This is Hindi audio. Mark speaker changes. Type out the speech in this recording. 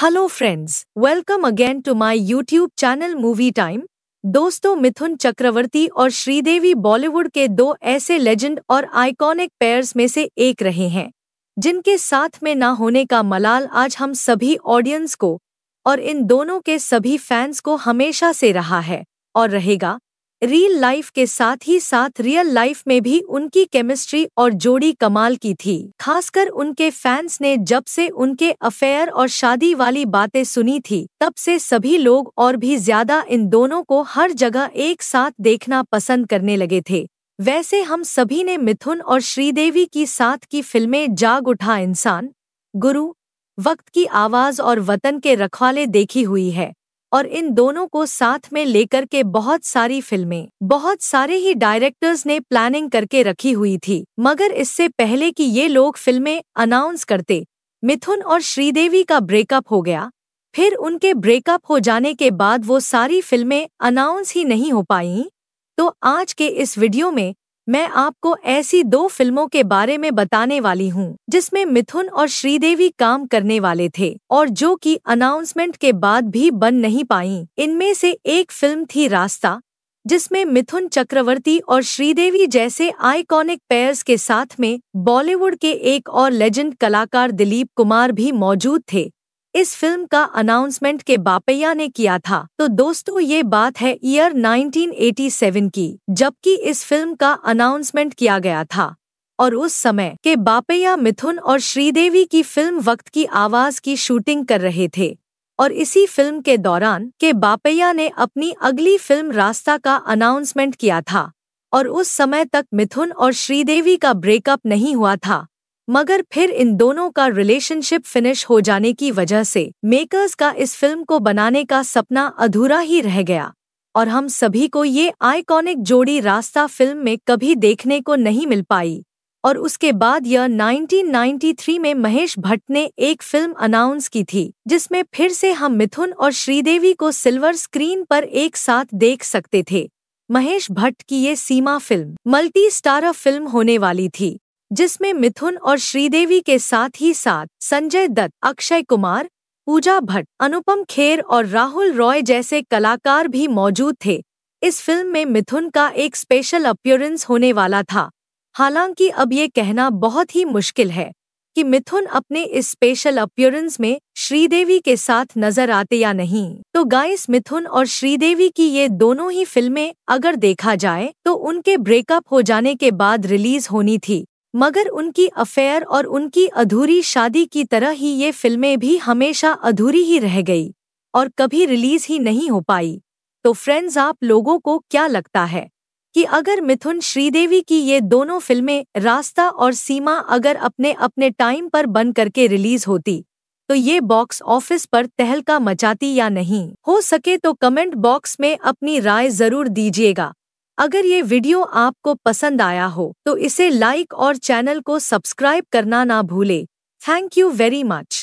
Speaker 1: hello friends welcome again to my YouTube channel movie time दोस्तों मिथुन चक्रवर्ती और श्रीदेवी बॉलीवुड के दो ऐसे लेजेंड और आइकॉनिक पेयर्स में से एक रहे हैं जिनके साथ में ना होने का मलाल आज हम सभी ऑडियंस को और इन दोनों के सभी फैंस को हमेशा से रहा है और रहेगा रियल लाइफ के साथ ही साथ रियल लाइफ में भी उनकी केमिस्ट्री और जोड़ी कमाल की थी खासकर उनके फैंस ने जब से उनके अफेयर और शादी वाली बातें सुनी थी तब से सभी लोग और भी ज्यादा इन दोनों को हर जगह एक साथ देखना पसंद करने लगे थे वैसे हम सभी ने मिथुन और श्रीदेवी की साथ की फिल्में जाग उठा इंसान गुरु वक्त की आवाज और वतन के रखवाले देखी हुई है और इन दोनों को साथ में लेकर के बहुत सारी फिल्में बहुत सारे ही डायरेक्टर्स ने प्लानिंग करके रखी हुई थी मगर इससे पहले कि ये लोग फिल्में अनाउंस करते मिथुन और श्रीदेवी का ब्रेकअप हो गया फिर उनके ब्रेकअप हो जाने के बाद वो सारी फिल्में अनाउंस ही नहीं हो पाई तो आज के इस वीडियो में मैं आपको ऐसी दो फिल्मों के बारे में बताने वाली हूँ जिसमें मिथुन और श्रीदेवी काम करने वाले थे और जो कि अनाउंसमेंट के बाद भी बन नहीं पाई इनमें से एक फिल्म थी रास्ता जिसमें मिथुन चक्रवर्ती और श्रीदेवी जैसे आइकॉनिक पेयर्स के साथ में बॉलीवुड के एक और लेजेंड कलाकार दिलीप कुमार भी मौजूद थे इस फिल्म का अनाउंसमेंट के बापैया ने किया था तो दोस्तों ये बात है ईयर 1987 की जबकि इस फिल्म का अनाउंसमेंट किया गया था और उस समय के बापैया मिथुन और श्रीदेवी की फिल्म वक्त की आवाज की शूटिंग कर रहे थे और इसी फिल्म के दौरान के बापैया ने अपनी अगली फिल्म रास्ता का अनाउंसमेंट किया था और उस समय तक मिथुन और श्रीदेवी का ब्रेकअप नहीं हुआ था मगर फिर इन दोनों का रिलेशनशिप फिनिश हो जाने की वजह से मेकर्स का इस फिल्म को बनाने का सपना अधूरा ही रह गया और हम सभी को ये आइकॉनिक जोड़ी रास्ता फिल्म में कभी देखने को नहीं मिल पाई और उसके बाद यह 1993 में महेश भट्ट ने एक फिल्म अनाउंस की थी जिसमें फिर से हम मिथुन और श्रीदेवी को सिल्वर स्क्रीन पर एक साथ देख सकते थे महेश भट्ट की ये Seema film multi starrer film होने वाली थी जिसमें मिथुन और श्रीदेवी के साथ ही साथ संजय दत्त अक्षय कुमार पूजा भट्ट अनुपम खेर और राहुल रॉय जैसे कलाकार भी मौजूद थे इस फिल्म में मिथुन का एक स्पेशल अपियरेंस होने वाला था हालांकि अब ये कहना बहुत ही मुश्किल है कि मिथुन अपने इस स्पेशल अपियरेंस में श्रीदेवी के साथ नजर आते या नहीं तो गाइस मिथुन और श्रीदेवी की ये दोनों ही फिल्में अगर देखा जाए तो उनके ब्रेकअप हो जाने के बाद रिलीज होनी थी मगर उनकी अफेयर और उनकी अधूरी शादी की तरह ही ये फिल्में भी हमेशा अधूरी ही रह गई और कभी रिलीज ही नहीं हो पाई तो फ्रेंड्स आप लोगों को क्या लगता है कि अगर मिथुन श्रीदेवी की ये दोनों फिल्में रास्ता और सीमा अगर अपने अपने टाइम पर बन करके रिलीज होती तो ये बॉक्स ऑफिस पर तहलका मचाती या नहीं हो सके तो कमेंट बॉक्स में अपनी राय जरूर दीजिएगा अगर ये वीडियो आपको पसंद आया हो तो इसे लाइक और चैनल को सब्सक्राइब करना ना भूले थैंक यू वेरी मच